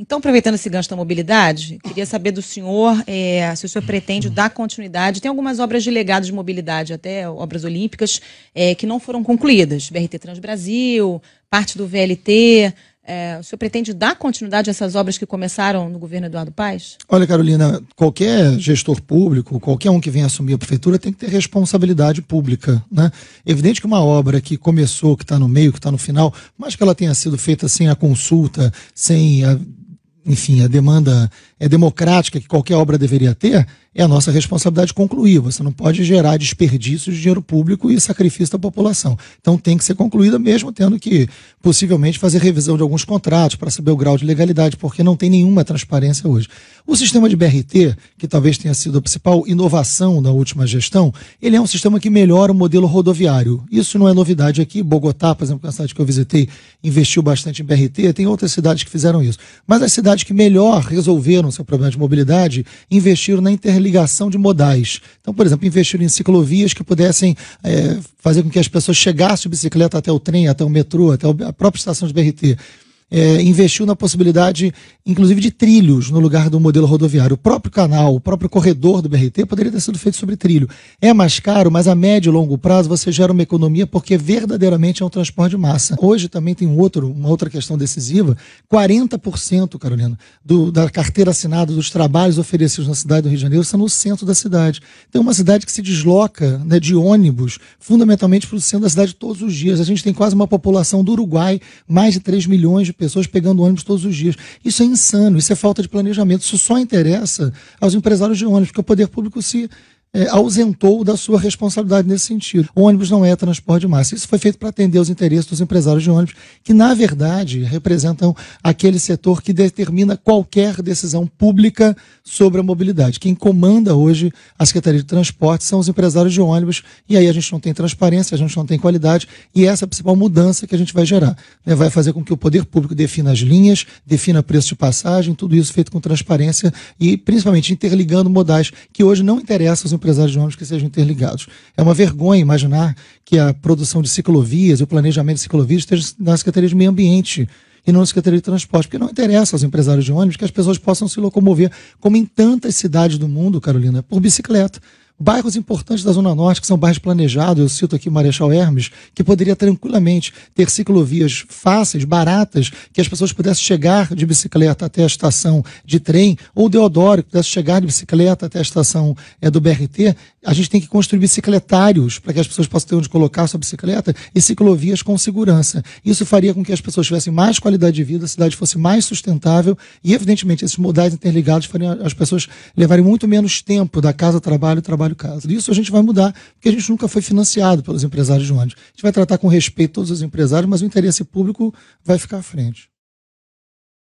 Então, aproveitando esse gancho da mobilidade, queria saber do senhor é, se o senhor pretende dar continuidade. Tem algumas obras de legado de mobilidade, até obras olímpicas, é, que não foram concluídas. BRT Trans Brasil, parte do VLT. É, o senhor pretende dar continuidade a essas obras que começaram no governo Eduardo Paes? Olha, Carolina, qualquer gestor público, qualquer um que venha assumir a prefeitura, tem que ter responsabilidade pública. Né? É evidente que uma obra que começou, que está no meio, que está no final, mas que ela tenha sido feita sem a consulta, sem a enfim, a demanda é democrática que qualquer obra deveria ter, é a nossa responsabilidade concluir. Você não pode gerar desperdícios de dinheiro público e sacrifício da população. Então tem que ser concluída mesmo tendo que possivelmente fazer revisão de alguns contratos para saber o grau de legalidade, porque não tem nenhuma transparência hoje. O sistema de BRT, que talvez tenha sido a principal inovação na última gestão, ele é um sistema que melhora o modelo rodoviário. Isso não é novidade aqui. Bogotá, por exemplo, que é uma cidade que eu visitei, investiu bastante em BRT. Tem outras cidades que fizeram isso. Mas as cidades que melhor resolveram seu problema de mobilidade investiram na internet interligação de modais. Então, por exemplo, investir em ciclovias que pudessem é, fazer com que as pessoas chegassem de bicicleta até o trem, até o metrô, até a própria estação de BRT é, investiu na possibilidade, inclusive, de trilhos no lugar do modelo rodoviário. O próprio canal, o próprio corredor do BRT poderia ter sido feito sobre trilho. É mais caro, mas a médio e longo prazo você gera uma economia porque verdadeiramente é um transporte de massa. Hoje também tem um outro, uma outra questão decisiva: 40%, Carolina, do, da carteira assinada dos trabalhos oferecidos na cidade do Rio de Janeiro são no centro da cidade. Tem então, é uma cidade que se desloca né, de ônibus, fundamentalmente para o centro da cidade todos os dias. A gente tem quase uma população do Uruguai, mais de 3 milhões de pessoas pegando ônibus todos os dias. Isso é insano, isso é falta de planejamento. Isso só interessa aos empresários de ônibus, porque o poder público se é, ausentou da sua responsabilidade nesse sentido. O ônibus não é transporte de massa. Isso foi feito para atender os interesses dos empresários de ônibus, que, na verdade, representam aquele setor que determina qualquer decisão pública sobre a mobilidade. Quem comanda hoje a Secretaria de Transporte são os empresários de ônibus, e aí a gente não tem transparência, a gente não tem qualidade, e essa é a principal mudança que a gente vai gerar. Né? Vai fazer com que o poder público defina as linhas, defina preço de passagem, tudo isso feito com transparência e, principalmente, interligando modais que hoje não interessam os empresários de ônibus que sejam interligados. É uma vergonha imaginar que a produção de ciclovias e o planejamento de ciclovias esteja na Secretaria de Meio Ambiente e não na Secretaria de Transporte, porque não interessa aos empresários de ônibus que as pessoas possam se locomover, como em tantas cidades do mundo, Carolina, por bicicleta bairros importantes da Zona Norte, que são bairros planejados, eu cito aqui Marechal Hermes, que poderia tranquilamente ter ciclovias fáceis, baratas, que as pessoas pudessem chegar de bicicleta até a estação de trem, ou Deodoro, que pudesse chegar de bicicleta até a estação é, do BRT. A gente tem que construir bicicletários para que as pessoas possam ter onde colocar sua bicicleta e ciclovias com segurança. Isso faria com que as pessoas tivessem mais qualidade de vida, a cidade fosse mais sustentável e, evidentemente, esses modais interligados fariam as pessoas levarem muito menos tempo da casa ao trabalho, trabalho Mário Casa. Isso a gente vai mudar, porque a gente nunca foi financiado pelos empresários de ônibus. A gente vai tratar com respeito todos os empresários, mas o interesse público vai ficar à frente.